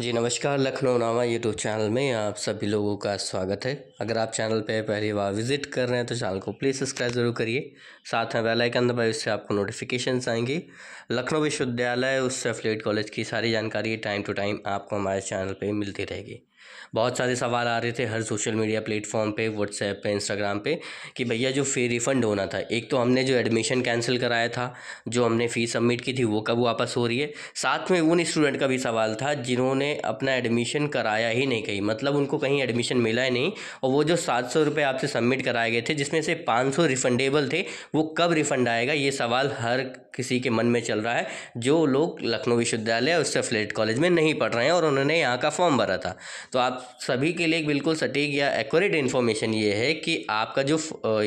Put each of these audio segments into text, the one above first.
जी नमस्कार लखनऊ नामा YouTube channel में आप सभी लोगों का स्वागत है अगर आप चैनल पर पहली बार विजिट कर रहे हैं तो चैनल को प्लीज़ सब्सक्राइब ज़रूर करिए साथ में बेल आइकन दबाए उससे आपको नोटिफिकेशन आएंगी लखनऊ विश्वविद्यालय उससे फ्लेट कॉलेज की सारी जानकारी टाइम टू टाइम आपको हमारे चैनल पर मिलती रहेगी बहुत सारे सवाल आ रहे थे हर सोशल मीडिया प्लेटफॉर्म पे व्हाट्सएप पे इंस्टाग्राम पे कि भैया जो फ़ी रिफ़ंड होना था एक तो हमने जो एडमिशन कैंसिल कराया था जो हमने फ़ी सबमिट की थी वो कब वापस हो रही है साथ में उन स्टूडेंट का भी सवाल था जिन्होंने उन्होंने अपना एडमिशन कराया ही नहीं कहीं मतलब उनको कहीं एडमिशन मिला ही नहीं और वो जो सात सौ रुपये आपसे सबमिट कराए गए थे जिसमें से पाँच सौ रिफंडेबल थे वो कब रिफंड आएगा ये सवाल हर किसी के मन में चल रहा है जो लोग लखनऊ विश्वविद्यालय और उससे फ्लेट कॉलेज में नहीं पढ़ रहे हैं और उन्होंने यहाँ का फॉर्म भरा था तो आप सभी के लिए बिल्कुल सटीक या एक्यूरेट इन्फॉर्मेशन ये है कि आपका जो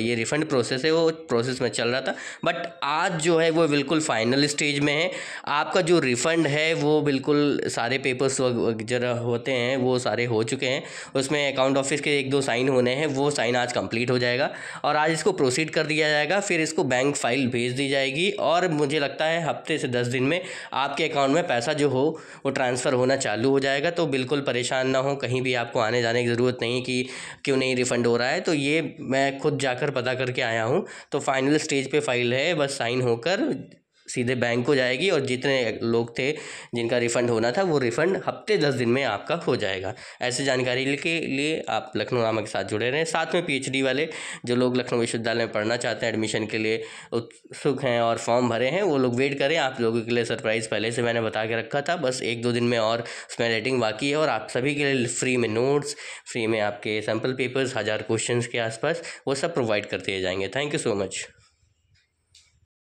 ये रिफंड प्रोसेस है वो प्रोसेस में चल रहा था बट आज जो है वो बिल्कुल फाइनल स्टेज में है आपका जो रिफंड है वो बिल्कुल सारे पेपर्स वगैरह होते हैं वो सारे हो चुके हैं उसमें अकाउंट ऑफिस के एक दो साइन होने हैं वो साइन आज कंप्लीट हो जाएगा और आज इसको प्रोसीड कर दिया जाएगा फिर इसको बैंक फाइल भेज दी जाएगी और मुझे लगता है हफ्ते से दस दिन में आपके अकाउंट में पैसा जो हो वो ट्रांसफ़र होना चालू हो जाएगा तो बिल्कुल परेशान ना हो कहीं भी आपको आने जाने की ज़रूरत नहीं कि क्यों नहीं रिफ़ंड हो रहा है तो ये मैं खुद जाकर पता करके आया हूँ तो फाइनल स्टेज पर फाइल है बस साइन होकर सीधे बैंक को जाएगी और जितने लोग थे जिनका रिफ़ंड होना था वो रिफ़ंड हफ्ते दस दिन में आपका हो जाएगा ऐसी जानकारी के लिए आप लखनऊ नामा के साथ जुड़े रहें साथ में पीएचडी वाले जो लोग लखनऊ विश्वविद्यालय में पढ़ना चाहते हैं एडमिशन के लिए उत्सुक हैं और फॉर्म भरे हैं वो लोग वेट करें आप लोगों के लिए सरप्राइज़ पहले से मैंने बता के रखा था बस एक दो दिन में और उसमें रेटिंग बाकी है और आप सभी के लिए फ्री में नोट्स फ्री में आपके सैम्पल पेपर्स हज़ार क्वेश्चन के आसपास वो सब प्रोवाइड कर दिए जाएंगे थैंक यू सो मच